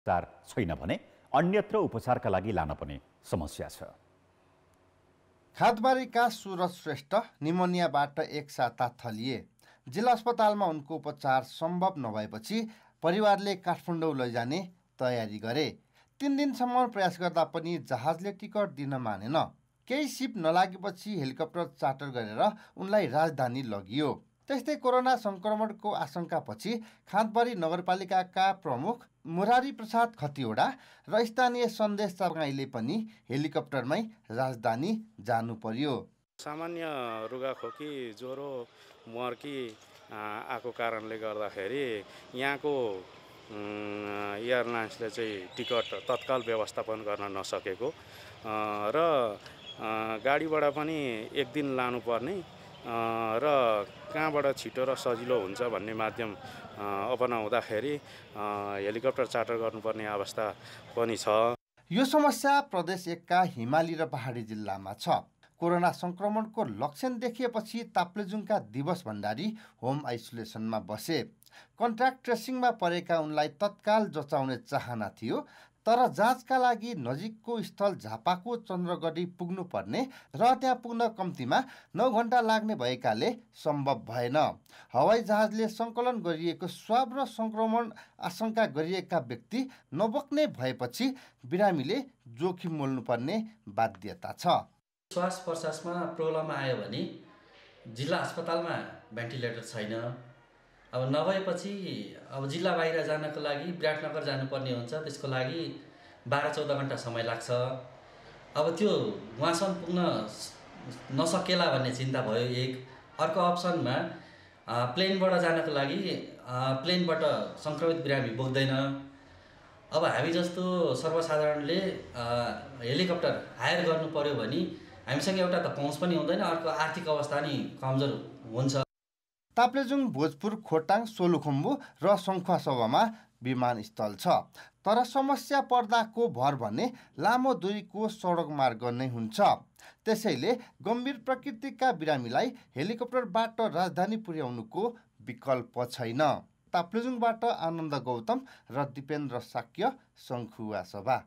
उपचार छैन भने अन्यत्र उपचारका लागि लान पनि समस्या छ हातबारीका सुरज श्रेष्ठ निमोनियाबाट एक साता थलिए जिल्ला अस्पतालमा उनको उपचार सम्भव नभएपछि परिवारले काठमाडौँ लैजाने तयारी गरे तिन दिनसम्म प्रयास गर्दा पनि जहाजले टिकट दिन मानेन केही सिप नलागेपछि हेलिकप्टर चार्टर गरेर उनलाई राजधानी लगियो त्यस्तै कोरोना सङ्क्रमणको आशंकापछि खाँदबारी नगरपालिकाका प्रमुख मुरारी प्रसाद खतिवडा र स्थानीय सन्देश तपाईँले पनि हेलिकप्टरमै राजधानी जानु पर्यो सामान्य रुगाखोकी ज्वरो मर्की आएको कारणले गर्दाखेरि यहाँको एयरलाइन्सले चाहिँ टिकट तत्काल व्यवस्थापन गर्न नसकेको र गाडीबाट पनि एक दिन लानुपर्ने र कहाँबाट छिटो र सजिलो हुन्छ भन्ने माध्यम अपनाउँदाखेरि हेलिकप्टर चार्टर गर्नुपर्ने अवस्था पनि छ यो समस्या प्रदेश एकका हिमाली र पहाडी जिल्लामा छ कोरोना सङ्क्रमणको लक्षण देखिएपछि ताप्लेजुङका दिवस भण्डारी होम आइसोलेसनमा बसे कन्ट्याक्ट ट्रेसिङमा परेका उनलाई तत्काल जचाउने चाहना थियो तर जाँचका लागि नजिकको स्थल झापाको चन्द्रगढी पुग्नुपर्ने र त्यहाँ पुग्न कम्तीमा नौ घन्टा लाग्ने भएकाले सम्भव भएन हवाई जहाजले सङ्कलन गरिएको स्वाब र सङ्क्रमण आशंका गरिएका व्यक्ति नबक्ने भएपछि बिरामीले जोखिम मोल्नुपर्ने बाध्यता छ श्वास प्रश्वासमा प्रब्लम आयो भने जिल्ला अस्पतालमा भेन्टिलेटर छैन अब नभएपछि अब जिल्ला बाहिर जानको लागि विराटनगर जानुपर्ने हुन्छ त्यसको लागि बाह्र चौध घन्टा समय लाग्छ अब त्यो उहाँसम्म पुग्न नसकेला भन्ने चिन्ता भयो एक अर्को अप्सनमा प्लेनबाट जानको लागि प्लेनबाट सङ्क्रमित बिरामी बोक्दैन अब हामी जस्तो सर्वसाधारणले हेलिकप्टर हायर गर्नु पऱ्यो भने हामीसँग एउटा त पहुँच पनि हुँदैन अर्को आर्थिक अवस्था नि कमजोर हुन्छ ताप्लेजुङ भोजपुर खोटाङ सोलुखुम्बु र सङ्खुवासभामा विमानस्थल छ तर समस्या पर्दाको भर भने लामो दुरीको सडक मार्ग नै हुन्छ त्यसैले गम्भीर प्रकृतिका बिरामीलाई हेलिकप्टरबाट राजधानी पुर्याउनुको विकल्प छैन ताप्लेजुङबाट आनन्द गौतम र दिपेन्द्र साक्य सङ्खुवा सभा